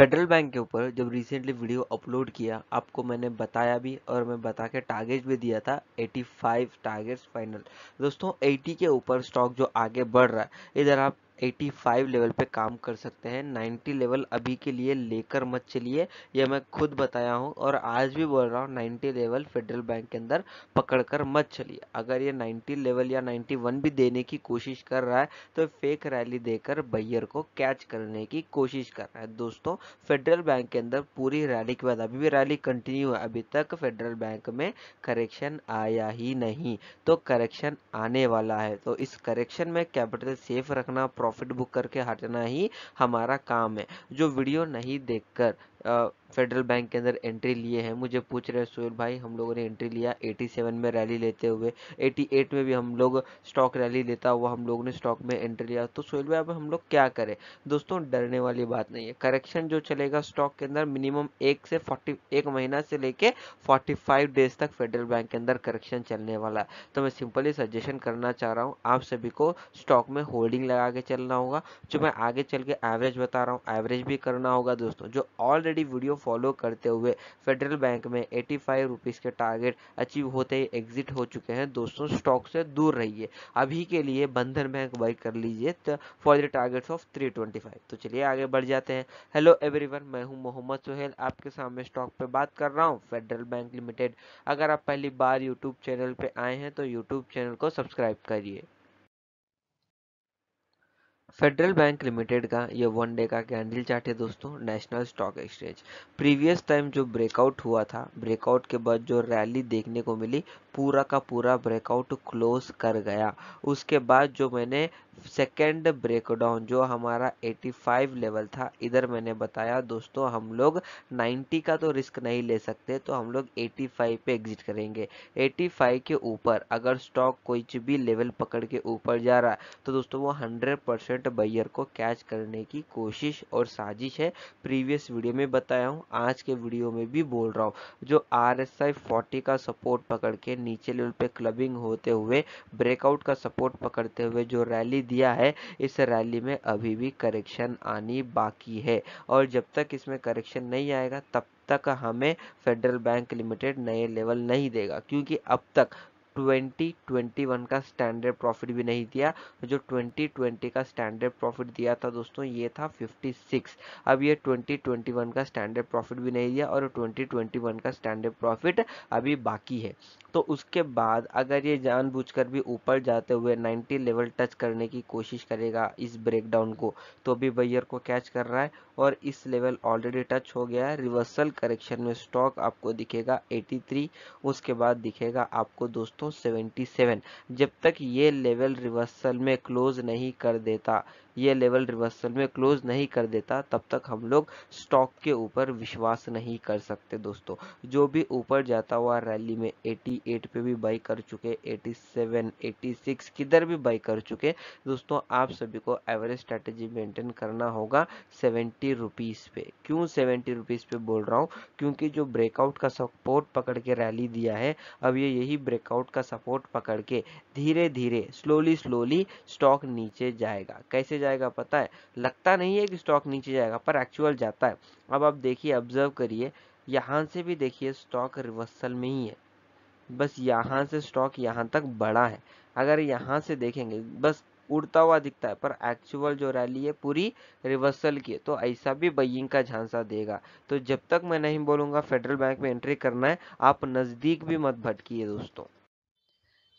federal Bank के ऊपर जब रिसेंटली वीडियो अपलोड किया आपको मैंने बताया भी और मैं बता के टारगेट भी दिया था 85 टारगेट्स फाइनल दोस्तों 80 के ऊपर स्टॉक जो आगे बढ़ रहा है इधर आप 85 लेवल पे काम कर सकते हैं 90 लेवल अभी के लिए लेकर मत चलिए यह मैं खुद बताया हूँ और आज भी बोल रहा हूँ 90 लेवल फेडरल बैंक के अंदर पकड़ कर मत चलिए अगर ये 90 लेवल या 91 भी देने की कोशिश कर रहा है तो फेक रैली देकर बैयर को कैच करने की कोशिश कर रहा है दोस्तों फेडरल बैंक के अंदर पूरी रैली के बाद अभी भी रैली कंटिन्यू है अभी तक फेडरल बैंक में करेक्शन आया ही नहीं तो करेक्शन आने वाला है तो इस करेक्शन में कैपिटल सेफ रखना प्रॉफिट प्रॉफिट बुक करके हटना ही हमारा काम है जो वीडियो नहीं देखकर फेडरल बैंक के अंदर एंट्री लिए हैं मुझे पूछ रहे हैं सोहेल भाई हम लोगों ने एंट्री लिया 87 में रैली लेते हुए 88 में भी हम लोग स्टॉक रैली लेता हुआ हम लोगों ने स्टॉक में एंट्री लिया तो सोहेल भाई अब हम लोग क्या करें दोस्तों डरने वाली बात नहीं है करेक्शन जो चलेगा स्टॉक के अंदर मिनिमम एक से फोर्टी एक महीना से लेके फोर्टी डेज तक फेडरल बैंक के अंदर करेक्शन चलने वाला है तो मैं सिंपली सजेशन करना चाह रहा हूँ आप सभी को स्टॉक में होल्डिंग लगा के चलना होगा जो मैं आगे चल के एवरेज बता रहा हूँ एवरेज भी करना होगा दोस्तों जो ऑलरेडी ऑलरेडी वीडियो फॉलो करते हुए फेडरल बैंक में एटी फाइव रुपीज़ के टारगेट अचीव होते ही एग्जिट हो चुके हैं दोस्तों स्टॉक से दूर रहिए अभी के लिए बंधन बैंक बाई कर लीजिए तो फॉर द टारगेट ऑफ 325 तो चलिए आगे बढ़ जाते हैं हेलो एवरीवन मैं हूँ मोहम्मद सुहेल आपके सामने स्टॉक पे बात कर रहा हूँ फेडरल बैंक लिमिटेड अगर आप पहली बार यूट्यूब चैनल पे आए हैं तो यूट्यूब चैनल को सब्सक्राइब करिए फेडरल बैंक लिमिटेड का ये वन डे का कैंडल चार्ट है दोस्तों National Stock Exchange previous time जो ब्रेकआउट हुआ था ब्रेकआउट के बाद जो रैली देखने को मिली पूरा का पूरा ब्रेकआउट क्लोज कर गया उसके बाद जो मैंने सेकेंड ब्रेकडाउन जो हमारा 85 लेवल था इधर मैंने बताया दोस्तों हम लोग 90 का तो रिस्क नहीं ले सकते तो हम लोग 85 पे एग्जिट करेंगे 85 के ऊपर अगर स्टॉक कोई भी लेवल पकड़ के ऊपर जा रहा है तो दोस्तों वो 100 परसेंट बैयर को कैच करने की कोशिश और साजिश है प्रीवियस वीडियो में बताया हूँ आज के वीडियो में भी बोल रहा हूँ जो आर एस आई फोर्टी का सपोर्ट पकड़ के नीचे लेवल पे क्लबिंग होते हुए ब्रेकआउट का सपोर्ट पकड़ते हुए जो रैली दिया है इस रैली में अभी भी करेक्शन आनी बाकी है और जब तक इसमें करेक्शन नहीं आएगा तब तक हमें फेडरल बैंक लिमिटेड नए लेवल नहीं देगा क्योंकि अब तक 2021 का स्टैंडर्ड प्रॉफिट भी नहीं दिया जो 2020 का स्टैंडर्ड प्रॉफिट दिया था दोस्तों ये था 56 अब ये 2021 का स्टैंडर्ड प्रॉफिट भी नहीं दिया और 2021 का स्टैंडर्ड प्रॉफिट अभी बाकी है तो उसके बाद अगर ये जानबूझकर भी ऊपर जाते हुए 90 लेवल टच करने की कोशिश करेगा इस ब्रेकडाउन को तो अभी बैयर को कैच कर रहा है और इस लेवल ऑलरेडी टच हो गया है रिवर्सल करेक्शन में स्टॉक आपको दिखेगा 83 उसके बाद दिखेगा आपको दोस्तों 77 जब तक ये लेवल रिवर्सल में क्लोज नहीं कर देता ये लेवल रिवर्सल में क्लोज नहीं कर देता तब तक हम लोग स्टॉक के ऊपर विश्वास नहीं कर सकते दोस्तों जो भी ऊपर जाता हुआ रैली में 88 पे भी बाई कर चुके 87 86 किधर भी बाई कर चुके दोस्तों आप सभी को एवरेज स्ट्रेटेजी मेंटेन करना होगा सेवेंटी रुपीज़ पे क्यों सेवेंटी रुपीज़ पे बोल रहा हूँ क्योंकि जो ब्रेकआउट का सपोर्ट पकड़ के रैली दिया है अब ये यही ब्रेकआउट का सपोर्ट पकड़ के धीरे धीरे स्लोली स्लोली स्टॉक नीचे जाएगा कैसे जाएगा जाएगा पता है लगता नहीं है कि स्टॉक नीचे जाएगा पर एक्चुअल जाता है अब आप देखिए ऑब्जर्व करिए यहाँ से भी देखिए स्टॉक रिवर्सल में ही है बस यहाँ से स्टॉक यहाँ तक बढ़ा है अगर यहाँ से देखेंगे बस उड़ता हुआ दिखता है पर एक्चुअल जो रैली है पूरी रिवर्सल की है तो ऐसा भी बइंग का झांसा देगा तो जब तक मैं नहीं बोलूंगा फेडरल बैंक में एंट्री करना है आप नज़दीक भी मत भटकी दोस्तों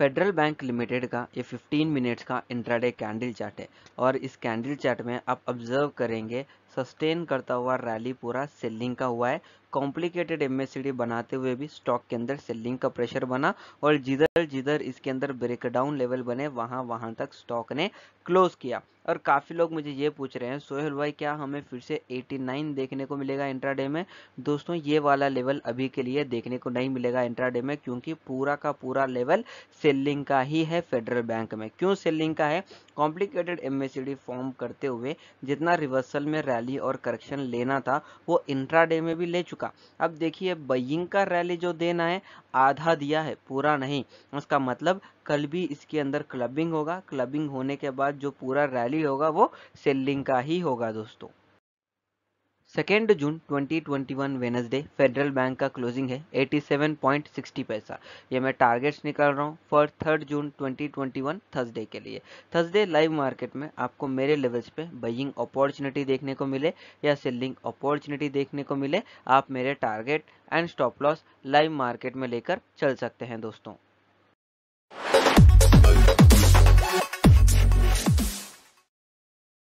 फेडरल बैंक लिमिटेड का ये 15 मिनट्स का इंट्राडे कैंडल चार्ट है और इस कैंडल चार्ट में आप ऑब्जर्व करेंगे सस्टेन करता हुआ रैली पूरा सेलिंग का हुआ है कॉम्प्लिकेटेड एमएसडी बनाते हुए भी स्टॉक के अंदर सेलिंग का प्रेशर बना और जिधर जिधर इसके अंदर ब्रेकडाउन लेवल बने वहां वहां तक स्टॉक ने क्लोज किया और काफ़ी लोग मुझे ये पूछ रहे हैं सोहेल भाई क्या हमें फिर से 89 देखने को मिलेगा इंट्राडे में दोस्तों ये वाला लेवल अभी के लिए देखने को नहीं मिलेगा इंट्राडे में क्योंकि पूरा का पूरा लेवल सेलिंग का ही है फेडरल बैंक में क्यों सेलिंग का है कॉम्प्लिकेटेड एमएसडी फॉर्म करते हुए जितना रिवर्सल में रैली रैली और करेक्शन लेना था वो इंट्राडे में भी ले चुका अब देखिए बइंग का रैली जो देना है आधा दिया है पूरा नहीं उसका मतलब कल भी इसके अंदर क्लबिंग होगा क्लबिंग होने के बाद जो पूरा रैली होगा वो सेलिंग का ही होगा दोस्तों second June 2021 Wednesday Federal Bank का क्लोजिंग है 87.60 पैसा ये मैं टारगेट्स निकाल रहा हूँ फॉर थर्ड जून 2021 थर्सडे के लिए थर्सडे लाइव मार्केट में आपको मेरे लेवल्स पे बइंग अपॉर्चुनिटी देखने को मिले या सेलिंग अपॉर्चुनिटी देखने को मिले आप मेरे target and stop loss live market में लेकर चल सकते हैं दोस्तों